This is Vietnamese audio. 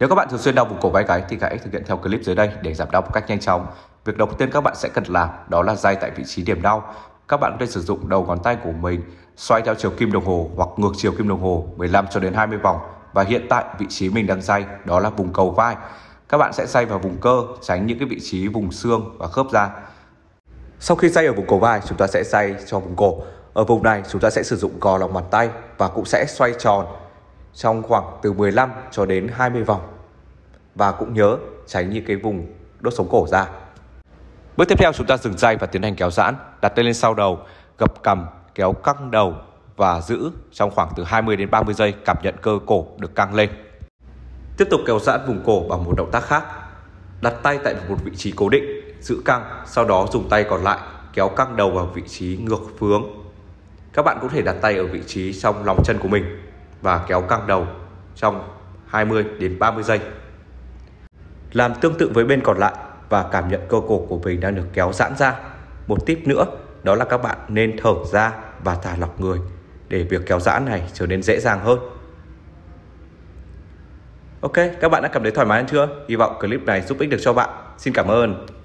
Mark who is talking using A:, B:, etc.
A: Nếu các bạn thường xuyên đau vùng cổ vai gáy thì hãy thực hiện theo clip dưới đây để giảm đau một cách nhanh chóng. Việc đầu tiên các bạn sẽ cần làm đó là dai tại vị trí điểm đau. Các bạn có thể sử dụng đầu ngón tay của mình xoay theo chiều kim đồng hồ hoặc ngược chiều kim đồng hồ 15 cho đến 20 vòng và hiện tại vị trí mình đang dây đó là vùng cầu vai. Các bạn sẽ dây vào vùng cơ, tránh những cái vị trí vùng xương và khớp ra. Sau khi dây ở vùng cổ vai, chúng ta sẽ dây cho vùng cổ. Ở vùng này chúng ta sẽ sử dụng gò lòng bàn tay và cũng sẽ xoay tròn trong khoảng từ 15 cho đến 20 vòng. Và cũng nhớ tránh những cái vùng đốt sống cổ ra. Bước tiếp theo chúng ta dừng dây và tiến hành kéo giãn, đặt tay lên sau đầu, gập cằm, kéo căng đầu và giữ trong khoảng từ 20 đến 30 giây cảm nhận cơ cổ được căng lên. Tiếp tục kéo giãn vùng cổ bằng một động tác khác. Đặt tay tại một vị trí cố định, giữ căng, sau đó dùng tay còn lại kéo căng đầu vào vị trí ngược hướng. Các bạn có thể đặt tay ở vị trí trong lòng chân của mình và kéo căng đầu trong 20 đến 30 giây. Làm tương tự với bên còn lại và cảm nhận cơ cổ của mình đang được kéo giãn ra. Một tip nữa đó là các bạn nên thở ra và thả lỏng người để việc kéo giãn này trở nên dễ dàng hơn. Ok, các bạn đã cảm thấy thoải mái hơn chưa? Hy vọng clip này giúp ích được cho bạn. Xin cảm ơn.